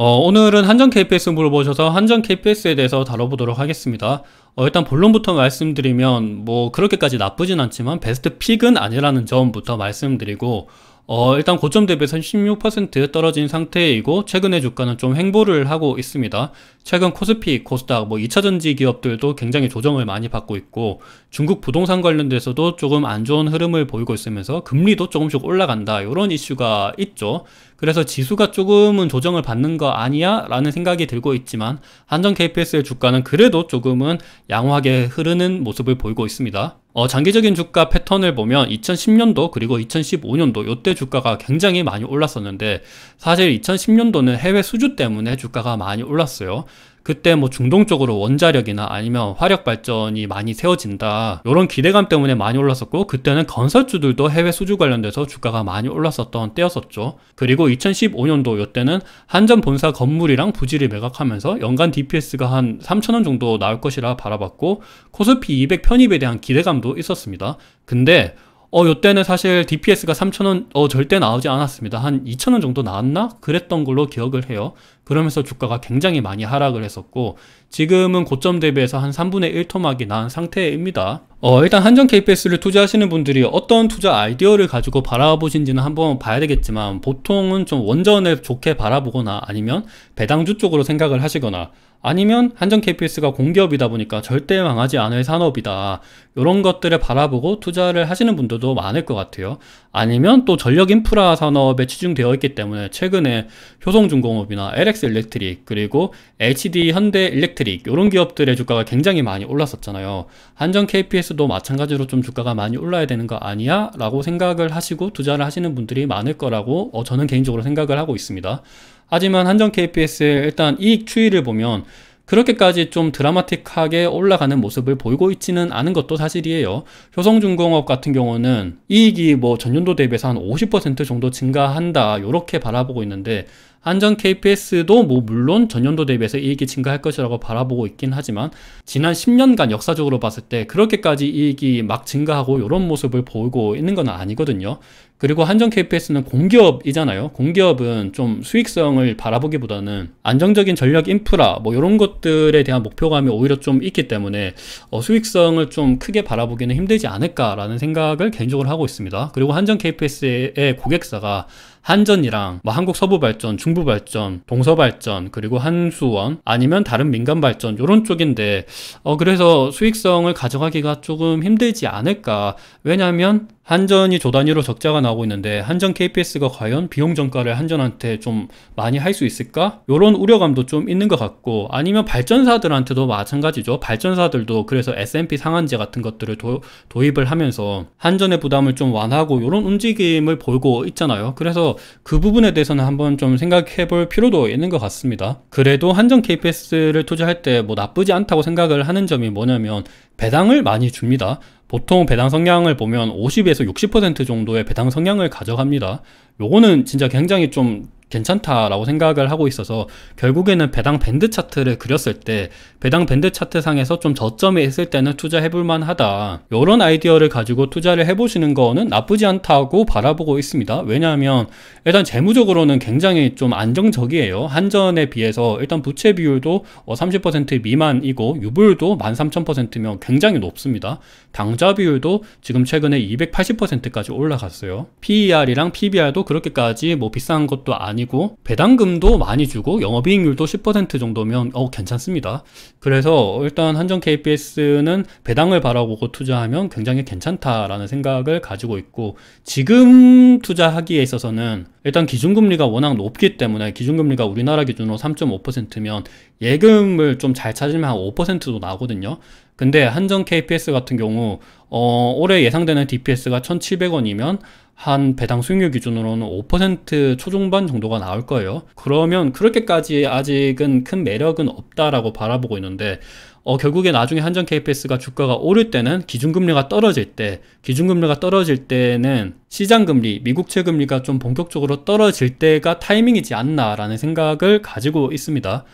어, 오늘은 한정 KPS 물어보셔서 한정 KPS에 대해서 다뤄보도록 하겠습니다. 어, 일단 본론부터 말씀드리면 뭐 그렇게까지 나쁘진 않지만 베스트 픽은 아니라는 점부터 말씀드리고 어, 일단 고점 대비해서 16% 떨어진 상태이고 최근에 주가는 좀 횡보를 하고 있습니다. 최근 코스피, 코스닥, 뭐 2차전지 기업들도 굉장히 조정을 많이 받고 있고 중국 부동산 관련돼서도 조금 안 좋은 흐름을 보이고 있으면서 금리도 조금씩 올라간다 이런 이슈가 있죠. 그래서 지수가 조금은 조정을 받는 거 아니야? 라는 생각이 들고 있지만 한정 KPS의 주가는 그래도 조금은 양호하게 흐르는 모습을 보이고 있습니다. 어, 장기적인 주가 패턴을 보면 2010년도 그리고 2015년도 이때 주가가 굉장히 많이 올랐었는데 사실 2010년도는 해외 수주 때문에 주가가 많이 올랐어요. 그때 뭐 중동 쪽으로 원자력이나 아니면 화력 발전이 많이 세워진다 이런 기대감 때문에 많이 올랐었고 그때는 건설주들도 해외 수주 관련돼서 주가가 많이 올랐었던 때였었죠 그리고 2015년도 이때는 한전 본사 건물이랑 부지를 매각하면서 연간 DPS가 한 3천원 정도 나올 것이라 바라봤고 코스피 200 편입에 대한 기대감도 있었습니다 근데 어, 요때는 사실 DPS가 3,000원, 어, 절대 나오지 않았습니다. 한 2,000원 정도 나왔나? 그랬던 걸로 기억을 해요. 그러면서 주가가 굉장히 많이 하락을 했었고, 지금은 고점 대비해서 한 3분의 1 토막이 난 상태입니다. 어, 일단 한정 KPS를 투자하시는 분들이 어떤 투자 아이디어를 가지고 바라보신지는 한번 봐야 되겠지만, 보통은 좀 원전을 좋게 바라보거나 아니면 배당주 쪽으로 생각을 하시거나, 아니면 한정 KPS가 공기업이다 보니까 절대 망하지 않을 산업이다 이런 것들을 바라보고 투자를 하시는 분들도 많을 것 같아요 아니면 또 전력 인프라 산업에 치중되어 있기 때문에 최근에 효성중공업이나 LX 일렉트릭 그리고 HD 현대 일렉트릭 이런 기업들의 주가가 굉장히 많이 올랐었잖아요 한정 KPS도 마찬가지로 좀 주가가 많이 올라야 되는 거 아니야? 라고 생각을 하시고 투자를 하시는 분들이 많을 거라고 어, 저는 개인적으로 생각을 하고 있습니다 하지만 한정 KPS의 일단 이익 추이를 보면 그렇게까지 좀 드라마틱하게 올라가는 모습을 보이고 있지는 않은 것도 사실이에요. 효성중공업 같은 경우는 이익이 뭐 전년도 대비해서 한 50% 정도 증가한다 이렇게 바라보고 있는데 한전 KPS도 뭐 물론 전년도 대비해서 이익이 증가할 것이라고 바라보고 있긴 하지만 지난 10년간 역사적으로 봤을 때 그렇게까지 이익이 막 증가하고 이런 모습을 보이고 있는 건 아니거든요. 그리고 한정 KPS는 공기업이잖아요. 공기업은 좀 수익성을 바라보기보다는 안정적인 전력 인프라 뭐 이런 것들에 대한 목표감이 오히려 좀 있기 때문에 어 수익성을 좀 크게 바라보기는 힘들지 않을까라는 생각을 개인적으로 하고 있습니다. 그리고 한정 KPS의 고객사가 한전이랑 뭐 한국 서부 발전, 중부 발전, 동서 발전, 그리고 한수원 아니면 다른 민간 발전 이런 쪽인데 어 그래서 수익성을 가져가기가 조금 힘들지 않을까. 왜냐하면 한전이 조 단위로 적자가 나오고 있는데 한전 KPS가 과연 비용 전가를 한전한테 좀 많이 할 수 있을까? 이런 우려감도 좀 있는 것 같고 아니면 발전사들한테도 마찬가지죠. 발전사들도 그래서 S&P 상한제 같은 것들을 도, 입을 하면서 한전의 부담을 좀 완화하고 이런 움직임을 보이고 있잖아요. 그래서 그 부분에 대해서는 한번 좀 생각해 볼 필요도 있는 것 같습니다. 그래도 한전 KPS를 투자할 때 뭐 나쁘지 않다고 생각을 하는 점이 뭐냐면 배당을 많이 줍니다. 보통 배당 성향을 보면 50에서 60% 정도의 배당 성향을 가져갑니다. 요거는 진짜 굉장히 좀 괜찮다라고 생각을 하고 있어서 결국에는 배당 밴드 차트를 그렸을 때 배당 밴드 차트 상에서 좀 저점에 있을 때는 투자해볼 만하다 이런 아이디어를 가지고 투자를 해보시는 거는 나쁘지 않다고 바라보고 있습니다 왜냐하면 일단 재무적으로는 굉장히 좀 안정적이에요 한전에 비해서 일단 부채 비율도 30% 어, 미만이고 유불도 13,000%면 굉장히 높습니다 당좌 비율도 지금 최근에 280%까지 올라갔어요 PER이랑 PBR도 그렇게까지 뭐 비싼 것도 아니 고 아니고 배당금도 많이 주고 영업이익률도 10% 정도면 어 괜찮습니다. 그래서 일단 한정 KBS는 배당을 바라보고 투자하면 굉장히 괜찮다라는 생각을 가지고 있고 지금 투자하기에 있어서는 일단 기준금리가 워낙 높기 때문에 기준금리가 우리나라 기준으로 3.5%면 예금을 좀 잘 찾으면 한 5%도 나거든요. 근데 한정 KPS 같은 경우 어, 올해 예상되는 DPS가 1,700원이면 한 배당 수익률 기준으로는 5% 초중반 정도가 나올 거예요. 그러면 그렇게까지 아직은 큰 매력은 없다라고 바라보고 있는데 어, 결국에 나중에 한전 KPS가 주가가 오를 때는 기준금리가 떨어질 때, 기준금리가 떨어질 때는 시장금리, 미국채금리가 좀 본격적으로 떨어질 때가 타이밍이지 않나라는 생각을 가지고 있습니다.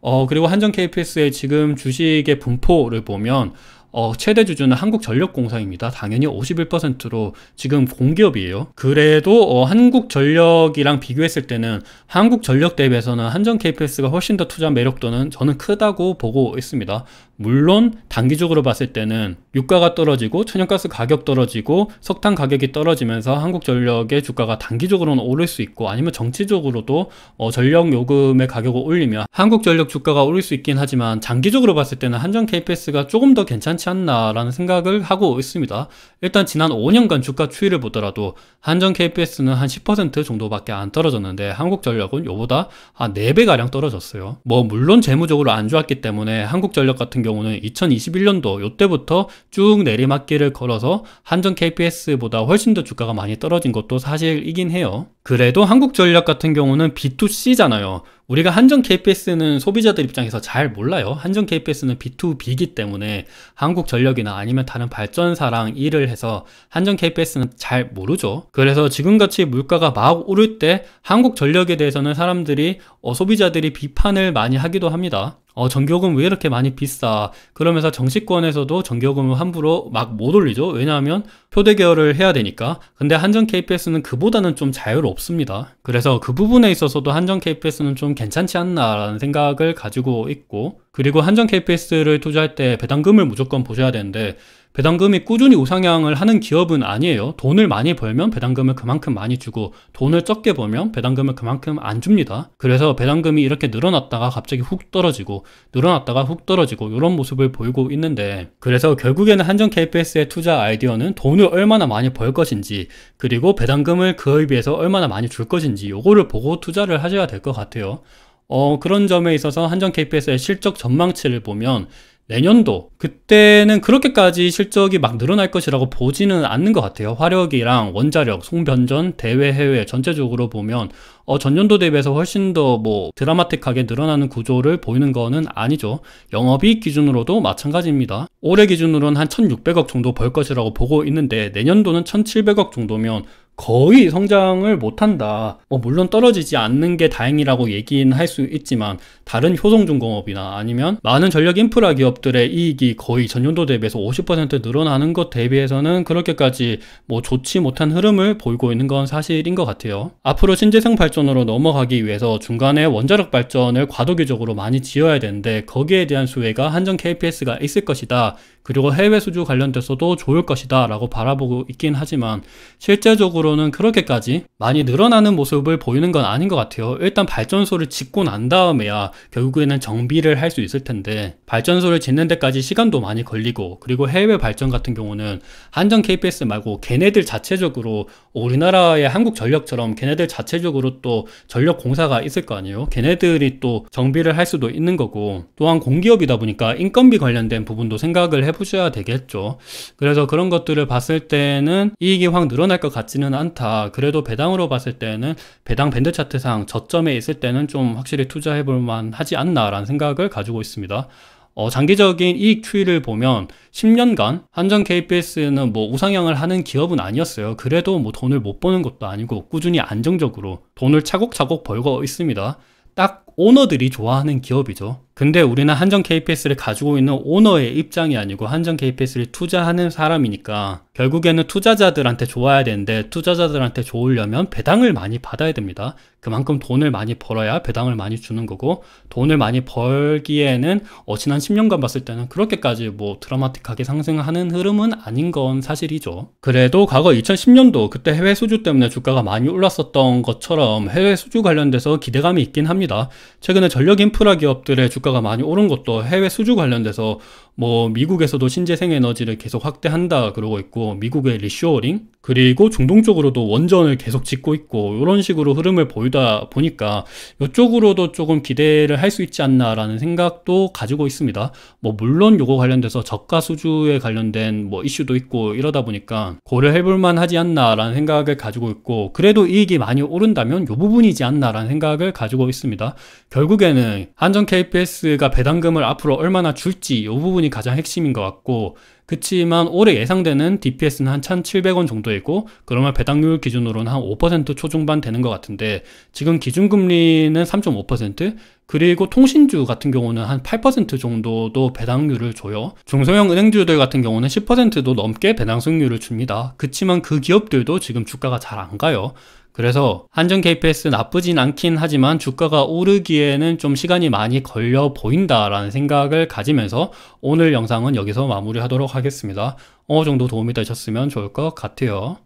어, 그리고 한전 KPS의 지금 주식의 분포를 보면 어, 최대 주주는 한국전력공사입니다. 당연히 51%로 지금 공기업이에요. 그래도 어, 한국전력이랑 비교했을 때는 한국전력 대비해서는 한전 KPS가 훨씬 더 투자 매력도는 저는 크다고 보고 있습니다. 물론 단기적으로 봤을 때는 유가가 떨어지고 천연가스 가격 떨어지고 석탄 가격이 떨어지면서 한국전력의 주가가 단기적으로는 오를 수 있고 아니면 정치적으로도 어, 전력 요금의 가격을 올리면 한국전력 주가가 오를 수 있긴 하지만 장기적으로 봤을 때는 한전 KPS가 조금 더 괜찮지 괜지 않나라는 생각을 하고 있습니다. 일단 지난 5년간 주가 추이를 보더라도 한전 KBS는 한 10% 정도밖에 안 떨어졌는데 한국전력은 요보다 한 4배가량 떨어졌어요. 뭐 물론 재무적으로 안 좋았기 때문에 한국전력 같은 경우는 2021년도 요때부터 쭉 내리막길을 걸어서 한전 KBS보다 훨씬 더 주가가 많이 떨어진 것도 사실이긴 해요. 그래도 한국전력 같은 경우는 B2C잖아요. 우리가 한정 KPS는 소비자들 입장에서 잘 몰라요. 한정 KPS는 B2B이기 때문에 한국전력이나 아니면 다른 발전사랑 일을 해서 한정 KPS는 잘 모르죠. 그래서 지금같이 물가가 막 오를 때 한국전력에 대해서는 사람들이 어, 소비자들이 비판을 많이 하기도 합니다. 어, 정교금 왜 이렇게 많이 비싸? 그러면서 정식권에서도 정교금을 함부로 막 못 올리죠. 왜냐하면 표대결을 해야 되니까. 근데 한정 KPS는 그보다는 좀 자유롭습니다. 그래서 그 부분에 있어서도 한정 KPS는 좀 괜찮지 않나라는 생각을 가지고 있고, 그리고 한정 KPS를 투자할 때 배당금을 무조건 보셔야 되는데 배당금이 꾸준히 우상향을 하는 기업은 아니에요. 돈을 많이 벌면 배당금을 그만큼 많이 주고 돈을 적게 벌면 배당금을 그만큼 안 줍니다. 그래서 배당금이 이렇게 늘어났다가 갑자기 훅 떨어지고 늘어났다가 훅 떨어지고 이런 모습을 보이고 있는데 그래서 결국에는 한정 KPS의 투자 아이디어는 돈을 얼마나 많이 벌 것인지 그리고 배당금을 그에 비해서 얼마나 많이 줄 것인지 요거를 보고 투자를 하셔야 될 것 같아요. 어, 그런 점에 있어서 한정 KPS의 실적 전망치를 보면 내년도 그때는 그렇게까지 실적이 막 늘어날 것이라고 보지는 않는 것 같아요 화력이랑 원자력, 송변전, 대외, 해외 전체적으로 보면 어, 전년도 대비해서 훨씬 더 뭐 드라마틱하게 늘어나는 구조를 보이는 거는 아니죠 영업이익 기준으로도 마찬가지입니다 올해 기준으로는 한 1600억 정도 벌 것이라고 보고 있는데 내년도는 1700억 정도면 거의 성장을 못한다. 뭐 물론 떨어지지 않는 게 다행이라고 얘기는 할 수 있지만 다른 효성중공업이나 아니면 많은 전력 인프라 기업들의 이익이 거의 전년도 대비해서 50% 늘어나는 것 대비해서는 그렇게까지 뭐 좋지 못한 흐름을 보이고 있는 건 사실인 것 같아요. 앞으로 신재생 발전으로 넘어가기 위해서 중간에 원자력 발전을 과도기적으로 많이 지어야 되는데 거기에 대한 수혜가 한정 KPS가 있을 것이다. 그리고 해외 수주 관련돼서도 좋을 것이다 라고 바라보고 있긴 하지만 실제적으로는 그렇게까지 많이 늘어나는 모습을 보이는 건 아닌 것 같아요 일단 발전소를 짓고 난 다음에야 결국에는 정비를 할 수 있을 텐데 발전소를 짓는 데까지 시간도 많이 걸리고 그리고 해외 발전 같은 경우는 한정 KPS 말고 걔네들 자체적으로 우리나라의 한국전력처럼 걔네들 자체적으로 또 전력공사가 있을 거 아니에요 걔네들이 또 정비를 할 수도 있는 거고 또한 공기업이다 보니까 인건비 관련된 부분도 생각을 해 해보셔야 되겠죠. 그래서 그런 것들을 봤을 때는 이익이 확 늘어날 것 같지는 않다. 그래도 배당으로 봤을 때는 배당 밴드 차트상 저점에 있을 때는 좀 확실히 투자해볼 만하지 않나라는 생각을 가지고 있습니다. 어, 장기적인 이익 추이를 보면 10년간 한정 k p s 는뭐 우상향을 하는 기업은 아니었어요. 그래도 뭐 돈을 못 버는 것도 아니고 꾸준히 안정적으로 돈을 차곡차곡 벌고 있습니다. 딱 오너들이 좋아하는 기업이죠. 근데 우리는 한정 KPS를 가지고 있는 오너의 입장이 아니고 한정 KPS를 투자하는 사람이니까 결국에는 투자자들한테 좋아야 되는데 투자자들한테 좋으려면 배당을 많이 받아야 됩니다. 그만큼 돈을 많이 벌어야 배당을 많이 주는 거고 돈을 많이 벌기에는 어 지난 10년간 봤을 때는 그렇게까지 뭐 드라마틱하게 상승하는 흐름은 아닌 건 사실이죠. 그래도 과거 2010년도 그때 해외 수주 때문에 주가가 많이 올랐었던 것처럼 해외 수주 관련돼서 기대감이 있긴 합니다. 최근에 전력 인프라 기업들의 주가 주가가 많이 오른 것도 해외 수주 관련돼서 뭐 미국에서도 신재생 에너지를 계속 확대한다 그러고 있고 미국의 리쇼어링 그리고 중동 쪽으로도 원전을 계속 짓고 있고 이런 식으로 흐름을 보이다 보니까 이쪽으로도 조금 기대를 할 수 있지 않나라는 생각도 가지고 있습니다. 뭐 물론 요거 관련돼서 저가 수주에 관련된 뭐 이슈도 있고 이러다 보니까 고려해볼 만하지 않나라는 생각을 가지고 있고 그래도 이익이 많이 오른다면 요 부분이지 않나라는 생각을 가지고 있습니다. 결국에는 한전 KPS가 배당금을 앞으로 얼마나 줄지 요 부분 이 부분이 가장 핵심인 것 같고 그치만 올해 예상되는 DPS는 한 1,700원 정도이고 그러면 배당률 기준으로는 한5% 초중반 되는 것 같은데 지금 기준금리는 3.5% 그리고 통신주 같은 경우는 한 8% 정도도 배당률을 줘요. 중소형 은행주들 같은 경우는 10%도 넘게 배당 수률을 줍니다. 그치만 그 기업들도 지금 주가가 잘 안 가요. 그래서 한전 KPS 나쁘진 않긴 하지만 주가가 오르기에는 좀 시간이 많이 걸려 보인다라는 생각을 가지면서 오늘 영상은 여기서 마무리하도록 하겠습니다. 어느 정도 도움이 되셨으면 좋을 것 같아요.